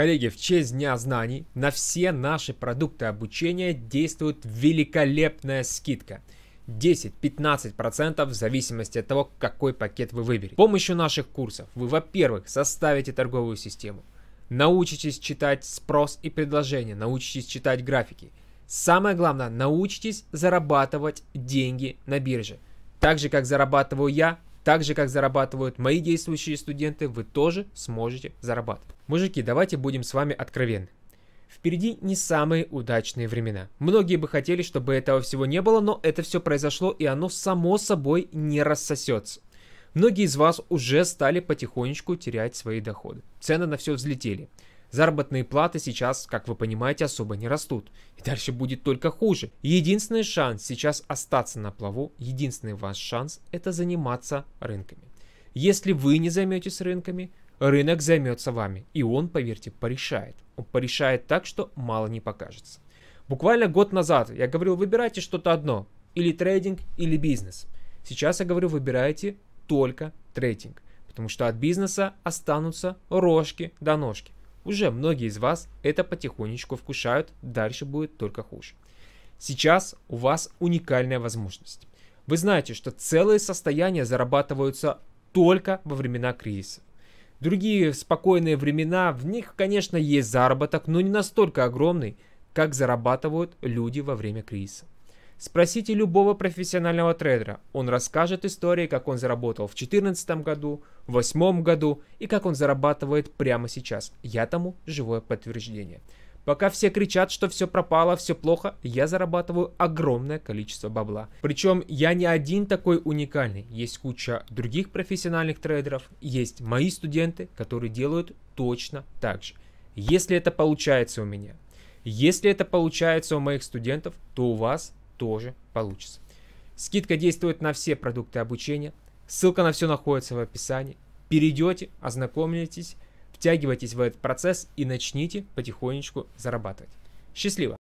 Коллеги, в честь Дня знаний на все наши продукты обучения действует великолепная скидка. 10-15% в зависимости от того, какой пакет вы выберете. С помощью наших курсов вы, во-первых, составите торговую систему, научитесь читать спрос и предложение, научитесь читать графики. Самое главное, научитесь зарабатывать деньги на бирже. Так же, как зарабатываю я, так же, как зарабатывают мои действующие студенты, вы тоже сможете зарабатывать. Мужики, давайте будем с вами откровенны. Впереди не самые удачные времена. Многие бы хотели, чтобы этого всего не было, но это все произошло и оно само собой не рассосется. Многие из вас уже стали потихонечку терять свои доходы. Цены на все взлетели. Заработные платы сейчас, как вы понимаете, особо не растут. И дальше будет только хуже. Единственный шанс сейчас остаться на плаву, единственный ваш шанс, это заниматься рынками. Если вы не займетесь рынками, рынок займется вами. И он, поверьте, порешает. Он порешает так, что мало не покажется. Буквально год назад я говорил, выбирайте что-то одно. Или трейдинг, или бизнес. Сейчас я говорю, выбирайте только трейдинг. Потому что от бизнеса останутся рожки до ножки. Уже многие из вас это потихонечку вкушают, дальше будет только хуже. Сейчас у вас уникальная возможность. Вы знаете, что целые состояния зарабатываются только во времена кризиса. Другие спокойные времена, в них, конечно, есть заработок, но не настолько огромный, как зарабатывают люди во время кризиса. Спросите любого профессионального трейдера, он расскажет истории, как он заработал в 2014 году, в 2008 году и как он зарабатывает прямо сейчас. Я тому живое подтверждение. Пока все кричат, что все пропало, все плохо, я зарабатываю огромное количество бабла. Причем я не один такой уникальный. Есть куча других профессиональных трейдеров, есть мои студенты, которые делают точно так же. Если это получается у меня, если это получается у моих студентов, то у вас тоже получится. Скидка действует на все продукты обучения. Ссылка на все находится в описании. Перейдете, ознакомитесь, втягивайтесь в этот процесс и начните потихонечку зарабатывать. Счастливо!